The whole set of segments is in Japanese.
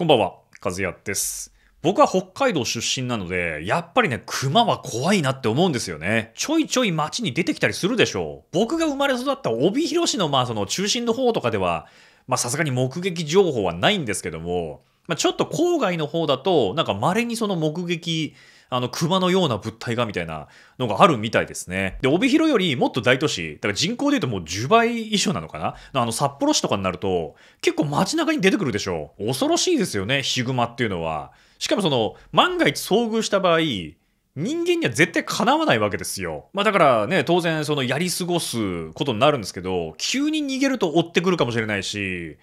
こんばんは、和也です。僕は北海道出身なので、やっぱりね、熊は怖いなって思うんですよね。ちょいちょい街に出てきたりするでしょう。僕が生まれ育った帯広市のまあその中心の方とかでは、まあさすがに目撃情報はないんですけども、まあ、ちょっと郊外の方だと、なんか稀にその目撃、あの、熊のような物体がみたいなのがあるみたいですね。で、帯広よりもっと大都市、だから人口で言うともう10倍以上なのかなあの、札幌市とかになると、結構街中に出てくるでしょう。恐ろしいですよね、ヒグマっていうのは。しかもその、万が一遭遇した場合、人間には絶対かなわないわけですよ。まあだからね、当然そのやり過ごすことになるんですけど、急に逃げると追ってくるかもしれないし、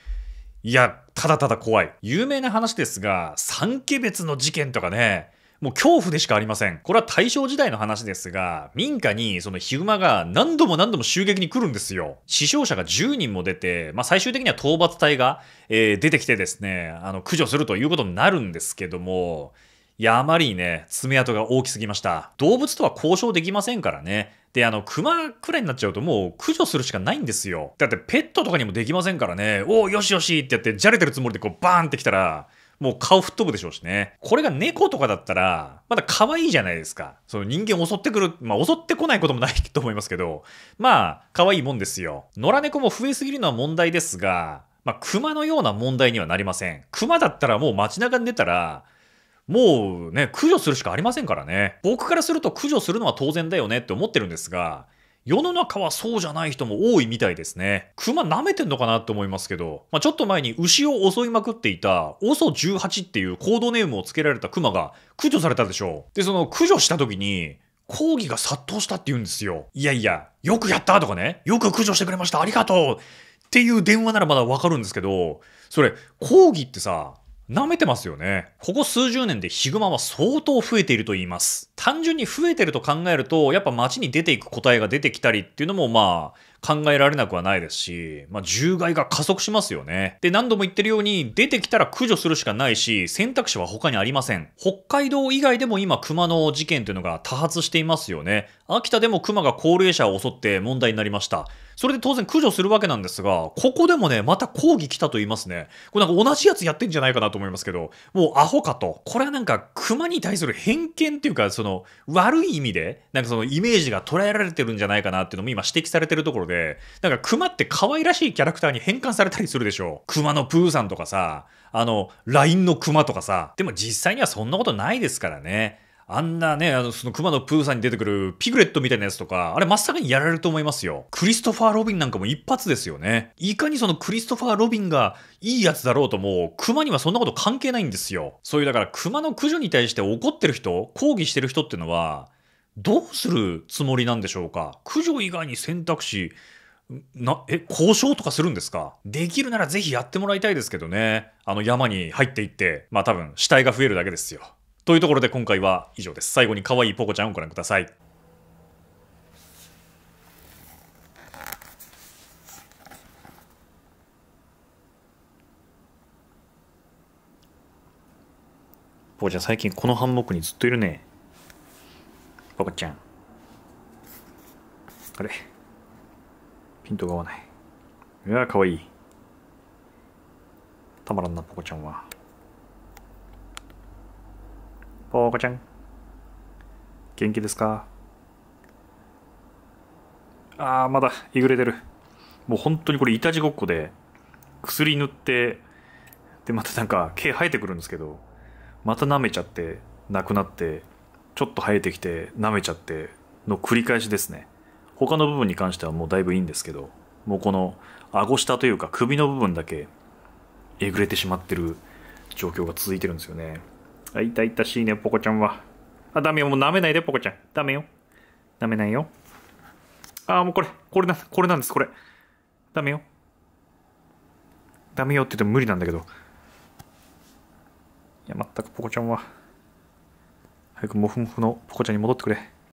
いや、ただただ怖い。有名な話ですが、三家別の事件とかね、もう恐怖でしかありません。これは大正時代の話ですが、民家にそのヒグマが何度も何度も襲撃に来るんですよ。死傷者が10人も出て、まあ最終的には討伐隊が、えー、出てきてですね、あの、駆除するということになるんですけども、いや、あまりね、爪痕が大きすぎました。動物とは交渉できませんからね。で、あの、熊くらいになっちゃうともう駆除するしかないんですよ。だってペットとかにもできませんからね、おお、よしよしってやってじゃれてるつもりでこうバーンってきたら、もう顔吹っ飛ぶでしょうしね。これが猫とかだったら、まだ可愛いじゃないですか。その人間襲ってくる、まあ襲ってこないこともないと思いますけど、まあ、可愛いもんですよ。野良猫も増えすぎるのは問題ですが、まあ、熊のような問題にはなりません。熊だったらもう街中に出たら、もうね、駆除するしかありませんからね。僕からすると駆除するのは当然だよねって思ってるんですが、世の中はそうじゃない人も多いみたいですね。熊舐めてんのかなって思いますけど、まあ、ちょっと前に牛を襲いまくっていた OSO18 っていうコードネームを付けられた熊が駆除されたでしょう。で、その駆除した時に、抗議が殺到したって言うんですよ。いやいや、よくやったとかね、よく駆除してくれました、ありがとうっていう電話ならまだわかるんですけど、それ、抗議ってさ、舐めてますよね。ここ数十年でヒグマは相当増えていると言います。単純に増えてると考えると、やっぱ街に出ていく答えが出てきたりっていうのもまあ考えられなくはないですし、まあ獣害が加速しますよね。で、何度も言ってるように、出てきたら駆除するしかないし、選択肢は他にありません。北海道以外でも今熊の事件というのが多発していますよね。秋田でも熊が高齢者を襲って問題になりました。それで当然駆除するわけなんですが、ここでもね、また抗議来たと言いますね。これなんか同じやつやってんじゃないかなと思いますけど、もうアホかと。これはなんか熊に対する偏見っていうか、その悪い意味で、なんかそのイメージが捉えられてるんじゃないかなっていうのも今指摘されてるところで、なんか熊って可愛らしいキャラクターに変換されたりするでしょ熊のプーさんとかさ、あの、LINE の熊とかさ。でも実際にはそんなことないですからね。あんなね、あの、その熊のプーさんに出てくるピグレットみたいなやつとか、あれ真っ先にやられると思いますよ。クリストファー・ロビンなんかも一発ですよね。いかにそのクリストファー・ロビンがいいやつだろうとも、熊にはそんなこと関係ないんですよ。そういうだから熊の駆除に対して怒ってる人、抗議してる人ってのは、どうするつもりなんでしょうか駆除以外に選択肢、な、え、交渉とかするんですかできるならぜひやってもらいたいですけどね。あの山に入っていって、まあ多分死体が増えるだけですよ。というところで今回は以上です。最後に可愛いポコちゃんをご覧ください。ポコちゃん最近このハンモックにずっといるね。ポコちゃん。あれピントが合わない。いやーかわいい。たまらんな、ポコちゃんは。ぽーこちゃん。元気ですかあー、まだ、いぐれてる。もう本当にこれ、いたじごっこで、薬塗って、で、またなんか、毛生えてくるんですけど、また舐めちゃって、なくなって、ちょっと生えてきて、舐めちゃって、の繰り返しですね。他の部分に関してはもうだいぶいいんですけど、もうこの、顎下というか首の部分だけ、えぐれてしまってる状況が続いてるんですよね。あ、痛い痛しいね、ポコちゃんは。あ、ダメよ、もう舐めないで、ポコちゃん。ダメよ。舐めないよ。あ、もうこれ、これな、これなんです、これ。ダメよ。ダメよって言っても無理なんだけど。いや、まったくポコちゃんは。早くモフモフのポコちゃんに戻ってくれ。